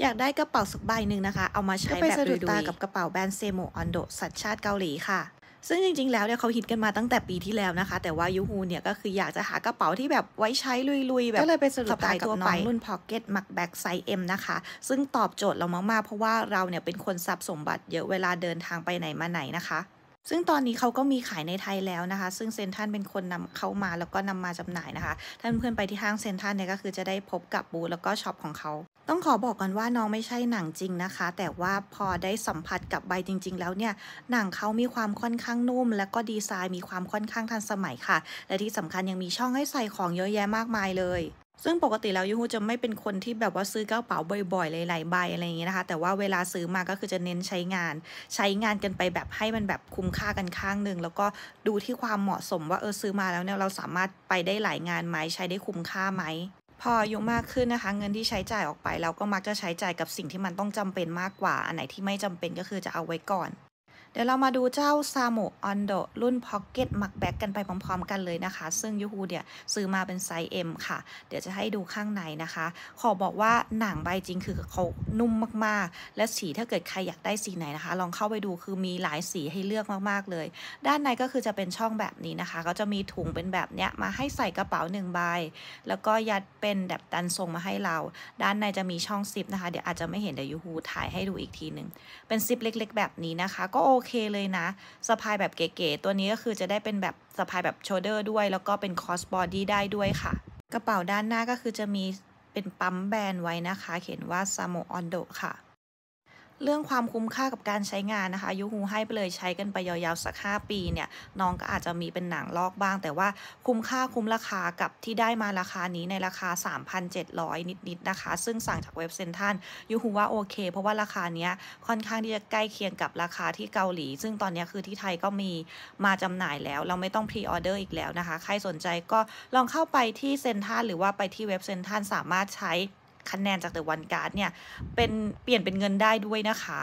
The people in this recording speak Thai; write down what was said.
อยากได้กระเป๋าสักใบหนึ่งนะคะ เอามาใช้แบบดูตากับกระเป๋าแบรนด์เซโมออนโดสัญชาติเกาหลีค่ะ ซึ่งจริงๆแล้วเนี่ยเขาฮิตกันมาตั้งแต่ปีที่แล้วนะคะ แต่ว่ายูฮูเนี่ยก็คืออยากจะหากระเป๋าที่แบบไว้ใช้ลุยๆแบบก็เลยไปสะดุดตากับน้องรุ่นพ็อกเก็ตมักแบ็กไซส์เอ็มนะคะ ซึ่งตอบโจทย์เรามากๆเพราะว่าเราเนี่ยเป็นคนสับสมบัติเยอะเวลาเดินทางไปไหนมาไหนนะคะซึ่งตอนนี้เขาก็มีขายในไทยแล้วนะคะ ซึ่งเซนทันเป็นคนนำเข้ามาแล้วก็นำมาจำหน่ายนะคะท่านเพื่อนไปที่ห้างเซนทันเนี่ยก็คือจะได้พบกับบูธแล้วก็ช็อปของเขา ต้องขอบอกก่อนว่าน้องไม่ใช่หนังจริงนะคะ แต่ว่าพอได้สัมผัสกับใบจริง ๆ แล้วเนี่ยหนังเขามีความค่อนข้างนุ่ม และก็ดีไซน์มีความค่อนข้างทันสมัยค่ะ และที่สำคัญยังมีช่องให้ใส่ของเยอะแยะมากมายเลยซึ่งปกติแล้วยูฮูจะไม่เป็นคนที่แบบว่าซื้อกระเป๋าบ่อยๆ หลายๆใบอะไรอย่างเงี้ยนะคะ แต่ว่าเวลาซื้อมาก็คือจะเน้นใช้งาน ใช้งานกันไปแบบให้มันแบบคุ้มค่ากันข้างหนึ่งแล้วก็ดูที่ความเหมาะสมว่าเออซื้อมาแล้วเนี่ยเราสามารถไปได้หลายงานไหมใช้ได้คุ้มค่าไหมพออายุมากขึ้นนะคะ เงินที่ใช้จ่ายออกไปเราก็มักจะใช้จ่ายกับสิ่งที่มันต้องจำเป็นมากกว่าอันไหนที่ไม่จำเป็นก็คือจะเอาไว้ก่อนเดี๋ยวเรามาดูเจ้าซาโมออนโดรุ่นพ็อกเก็ตมักแบ็กกันไปพร้อมๆกันเลยนะคะ ซึ่งยูฮูเนี่ยซื้อมาเป็นไซส์ M ค่ะ เดี๋ยวจะให้ดูข้างในนะคะ ขอบอกว่าหนังใบจริงคือเขานุ่มมากๆ และสีถ้าเกิดใครอยากได้สีไหนนะคะ ลองเข้าไปดูคือมีหลายสีให้เลือกมากๆเลย ด้านในก็คือจะเป็นช่องแบบนี้นะคะก็จะมีถุงเป็นแบบเนี้ยมาให้ใส่กระเป๋า1ใบ แล้วก็ยัดเป็นแบบดันทรงมาให้เรา ด้านในจะมีช่องซิปนะคะ เดี๋ยวอาจจะไม่เห็นเดี๋ยวยูฮูถ่ายให้ดูอีกทีหนึ่ง เป็นซิปเล็กๆ แบบนี้นะคะ ก็โอเคเลยนะสะพายแบบเก๋ๆตัวนี้ก็คือจะได้เป็นแบบสะพายแบบโชเดอร์ด้วย แล้วก็เป็นคอสบอดี้ได้ด้วยค่ะ กระเป๋าด้านหน้าก็คือจะมีเป็นปั๊มแบรนด์ไว้นะคะเขียนว่าซามูออนโดค่ะเรื่องความคุ้มค่ากับการใช้งานนะคะยูฮูให้ไปเลยใช้กันไปยาวๆสัก 5 ปีเนี่ย น้องก็อาจจะมีเป็นหนังลอกบ้าง แต่ว่าคุ้มค่าคุ้มราคากับที่ได้มาราคานี้ในราคา 3,700 นิดๆ นะคะ ซึ่งสั่งจากเว็บเซ็นทันยูฮูว่าโอเคเพราะว่าราคาเนี้ยค่อนข้างที่จะใกล้เคียงกับราคาที่เกาหลี ซึ่งตอนนี้คือที่ไทยก็มีมาจำหน่ายแล้ว เราไม่ต้องพรีออเดอร์อีกแล้วนะคะใครสนใจก็ลองเข้าไปที่เซ็นทันหรือว่าไปที่เว็บเซ็นทันสามารถใช้คะแนนจากเดอะวันการ์ดเนี่ยเป็นเปลี่ยนเป็นเงินได้ด้วยนะคะ